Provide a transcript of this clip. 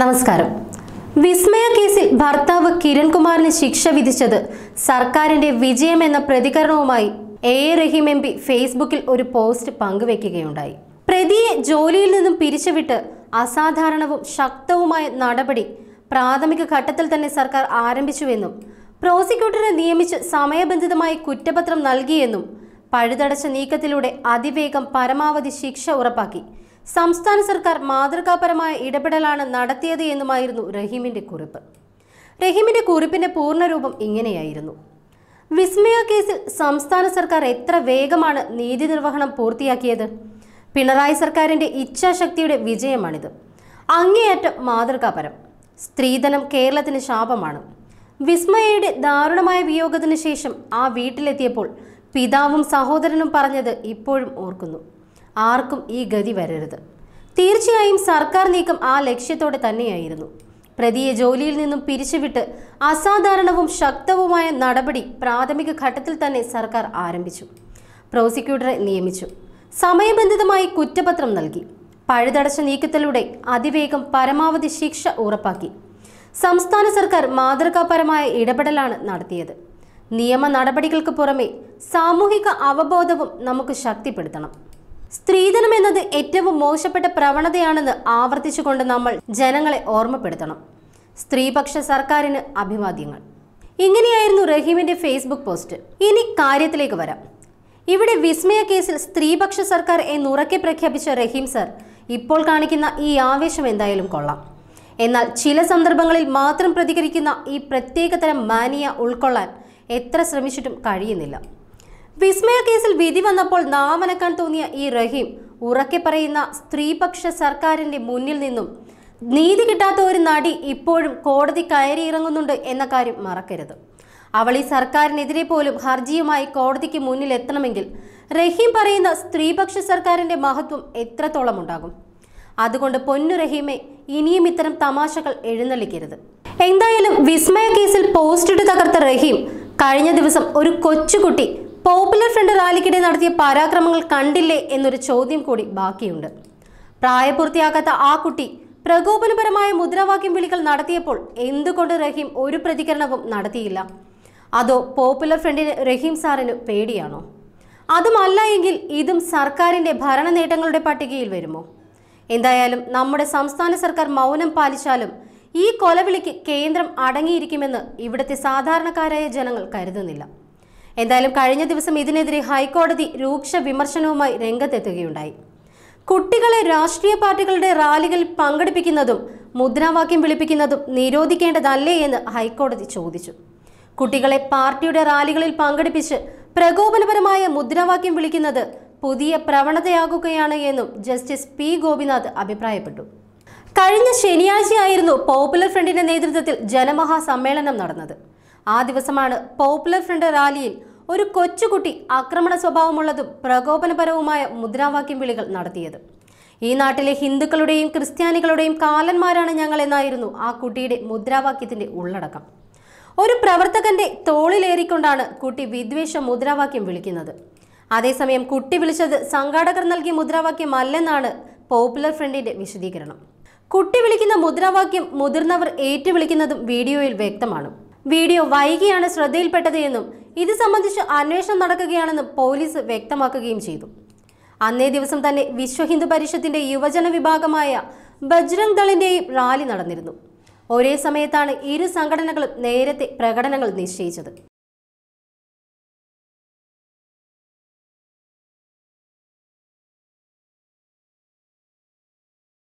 നമസ്കാരം വിസ്മയ കേസിൽ ഭർത്താവ് കിരൺകുമാറിന് ശിക്ഷ വിധിച്ചത് സർക്കാരിന്റെ വിജയമെന്ന പ്രതികരണവുമായി A A Rahim M P ഫേസ്ബുക്കിൽ ഒരു പോസ്റ്റ് പങ്കുവെക്കുകയുണ്ടായി പ്രതിയെ ജോലിയിൽ നിന്നും പിരിച്ചുവിട്ട് അസാധാരണവും ശക്തവുമായ നടപടി പ്രാഥമിക ഘട്ടത്തിൽ തന്നെ സർക്കാർ ആരംഭിച്ചുവെന്നും പ്രോസിക്യൂട്ടറെ നിയമിച്ച് സമയബന്ധിതമായി കുറ്റപത്രം നൽകിയെന്നും പഴുതടച്ച നീക്കത്തിലൂടെ അതിവേഗം പരമാവധി ശിക്ഷ ഉറപ്പാക്കി സംസ്ഥാന സർക്കാർ മാതൃകാപരമായ ഇടപെടലാണ് നടത്തിയത് എന്നുമായിരുന്നു റഹീമിന്റെ കുറിപ്പ് റഹീമിന്റെ കുറിപ്പിന്റെ പൂർണ്ണരൂപം ഇങ്ങനെയായിരുന്നു വിസ്മയ കേസിൽ സംസ്ഥാന സർക്കാർ എത്ര വേഗമാണ് നീതി നിർവഹണം പൂർത്തിയാക്കിയത് പിണറായി സർക്കാരിന്റെ ഇച്ഛാശക്തിയുടെ വിജയമാണിത് അങ്ങേയറ്റം മാതൃകാപരം സ്ത്രീധനം കേരളത്തിന് ശാപമാണ് വിസ്മയയുടെ ദാരുണമായ വിയോഗത്തിന് ശേഷം ആ വീട്ടിലെത്തിയപ്പോൾ പിതാവും സഹോദരനും പറഞ്ഞത് ഇപ്പോഴും ഓർക്കുന്നു ആർക്കും ഈ ഗതി വരരുത് തീർച്ചയായും സർക്കാർ നീക്കം ആ ലക്ഷ്യത്തോടെ തന്നെയായിരുന്നു പ്രതിയെ ജോലിയിൽ നിന്നും പിരിച്ചുവിട്ട് അസാധാരണവും ശക്തവുമായ നടപടി പ്രാഥമിക ഘട്ടത്തിൽ തന്നെ സർക്കാർ ആരംഭിച്ചു പ്രോസിക്യൂട്ടറെ നിയമിച്ചു സമയബന്ധിതമായി കുറ്റപത്രം നൽകി പഴുതടച്ച നീക്കത്തിലൂടെ അതിവേഗം പരമാവധി ശിക്ഷ ഉറപ്പാക്കി സംസ്ഥാന സർക്കാർ മാതൃകാപരമായ ഇടപെടലാണ് നടത്തിയത് നിയമ നടപടികൾക്ക് പുറമെ സാമൂഹിക അവബോധവും നമുക്ക് ശക്തിപ്പെടുത്തണം സ്ത്രീധനം എന്നത് ഏറ്റവും മോശപ്പെട്ട പ്രവണതയാണെന്ന് ആവർത്തിച്ചുകൊണ്ട് നമ്മൾ ജനങ്ങളെ ഓർമ്മപ്പെടുത്തണം സ്ത്രീപക്ഷ സർക്കാരിന് അഭിവാദ്യങ്ങൾ ഇങ്ങനെയായിരുന്നു റഹീമിന്റെ ഫേസ്ബുക്ക് പോസ്റ്റ് ഇനി കാര്യത്തിലേക്ക് വരാം ഇവിടെ വിസ്മയ കേസിൽ സ്ത്രീപക്ഷ സർക്കാർ എന്നുറക്കെ പ്രഖ്യാപിച്ച റഹീം സർ ഇപ്പോൾ കാണിക്കുന്ന ഈ ആവേശം എന്തായാലും കൊള്ളാം എന്നാൽ ചില സന്ദർഭങ്ങളിൽ മാത്രം പ്രതികരിക്കുന്ന ഈ പ്രത്യേകതരം മാനിയ ഉൾക്കൊള്ളാൻ എത്ര ശ്രമിച്ചിട്ടും കഴിയുന്നില്ല വിസ്മയ കേസിൽ വിധി വന്നപ്പോൾ നാമനക്കാൻ തോന്നിയ ഈ റഹീം ഉറക്കെ പറയുന്ന സ്ത്രീപക്ഷ സർക്കാരിന്റെ മുന്നിൽ നിന്നും നീതി കിട്ടാത്ത ഒരു നടി ഇപ്പോഴും കോടതി കയറിയിറങ്ങുന്നുണ്ട് എന്ന കാര്യം മറക്കരുത് അവൾ ഈ സർക്കാരിനെതിരെ പോലും ഹർജിയുമായി കോടതിക്ക് മുന്നിൽ എത്തണമെങ്കിൽ റഹീം പറയുന്ന സ്ത്രീപക്ഷ സർക്കാരിന്റെ മഹത്വം എത്രത്തോളം ഉണ്ടാകും അതുകൊണ്ട് പൊന്നു റഹീമെ ഇനിയും ഇത്തരം തമാശകൾ എഴുന്നള്ളിക്കരുത് എന്തായാലും വിസ്മയ കേസിൽ പോസ്റ്റിട്ട് തകർത്ത റഹീം കഴിഞ്ഞ ദിവസം ഒരു കൊച്ചുകുട്ടി പോപ്പുലർ ഫ്രണ്ട് റാലിക്കിടെ നടത്തിയ പരാക്രമങ്ങൾ കണ്ടില്ലേ എന്നൊരു ചോദ്യം കൂടി ബാക്കിയുണ്ട് പ്രായപൂർത്തിയാകാത്ത ആ കുട്ടി പ്രകോപനപരമായ മുദ്രാവാക്യം വിളികൾ നടത്തിയപ്പോൾ എന്തുകൊണ്ട് റഹീം ഒരു പ്രതികരണവും നടത്തിയില്ല അതോ പോപ്പുലർ ഫ്രണ്ടിന് റഹീം സാറിന് പേടിയാണോ അതുമല്ല എങ്കിൽ ഇതും സർക്കാരിൻ്റെ ഭരണ നേട്ടങ്ങളുടെ പട്ടികയിൽ വരുമോ എന്തായാലും നമ്മുടെ സംസ്ഥാന സർക്കാർ മൗനം പാലിച്ചാലും ഈ കൊലവിളിക്ക് കേന്ദ്രം അടങ്ങിയിരിക്കുമെന്ന് ഇവിടുത്തെ സാധാരണക്കാരായ ജനങ്ങൾ കരുതുന്നില്ല എന്തായാലും കഴിഞ്ഞ ദിവസം ഇതിനെതിരെ ഹൈക്കോടതി രൂക്ഷ വിമർശനവുമായി രംഗത്തെത്തുകയുണ്ടായി കുട്ടികളെ രാഷ്ട്രീയ പാർട്ടികളുടെ റാലികളിൽ പങ്കെടുപ്പിക്കുന്നതും മുദ്രാവാക്യം വിളിപ്പിക്കുന്നതും നിരോധിക്കേണ്ടതല്ലേ എന്ന് ഹൈക്കോടതി ചോദിച്ചു കുട്ടികളെ പാർട്ടിയുടെ റാലികളിൽ പങ്കെടുപ്പിച്ച് പ്രകോപനപരമായ മുദ്രാവാക്യം വിളിക്കുന്നത് പുതിയ പ്രവണതയാകുകയാണ് എന്നും ജസ്റ്റിസ് പി ഗോപിനാഥ് അഭിപ്രായപ്പെട്ടു കഴിഞ്ഞ ശനിയാഴ്ചയായിരുന്നു പോപ്പുലർ ഫ്രണ്ടിന്റെ നേതൃത്വത്തിൽ ജനമഹാസമ്മേളനം നടന്നത് ആ ദിവസമാണ് പോപ്പുലർ ഫ്രണ്ട് റാലിയിൽ ഒരു കൊച്ചുകുട്ടി ആക്രമണ സ്വഭാവമുള്ളതും പ്രകോപനപരവുമായ മുദ്രാവാക്യം വിളികൾ നടത്തിയത് ഈ നാട്ടിലെ ഹിന്ദുക്കളുടെയും ക്രിസ്ത്യാനികളുടെയും കാലന്മാരാണ് ഞങ്ങളെന്നായിരുന്നു ആ കുട്ടിയുടെ മുദ്രാവാക്യത്തിന്റെ ഉള്ളടക്കം ഒരു പ്രവർത്തകന്റെ തോളിലേറിക്കൊണ്ടാണ് കുട്ടി വിദ്വേഷ മുദ്രാവാക്യം വിളിക്കുന്നത് അതേസമയം കുട്ടി വിളിച്ചത് സംഘാടകർ നൽകിയ മുദ്രാവാക്യമല്ലെന്നാണ് പോപ്പുലർ ഫ്രണ്ടിന്റെ വിശദീകരണം കുട്ടി വിളിക്കുന്ന മുദ്രാവാക്യം മുതിർന്നവർ ഏറ്റുവിളിക്കുന്നതും വീഡിയോയിൽ വ്യക്തമാണ് വീഡിയോ വൈകിയാണ് ശ്രദ്ധയിൽപ്പെട്ടത് എന്നും ഇത് സംബന്ധിച്ച് അന്വേഷണം നടക്കുകയാണെന്നും പോലീസ് വ്യക്തമാക്കുകയും ചെയ്തു അന്നേ ദിവസം തന്നെ വിശ്വ ഹിന്ദു പരിഷത്തിന്റെ യുവജന വിഭാഗമായ ബജ്രംഗ് ദളിന്റെയും റാലി നടന്നിരുന്നു ഒരേ സമയത്താണ് ഇരു സംഘടനകളും നേരത്തെ പ്രകടനങ്ങൾ നിശ്ചയിച്ചത്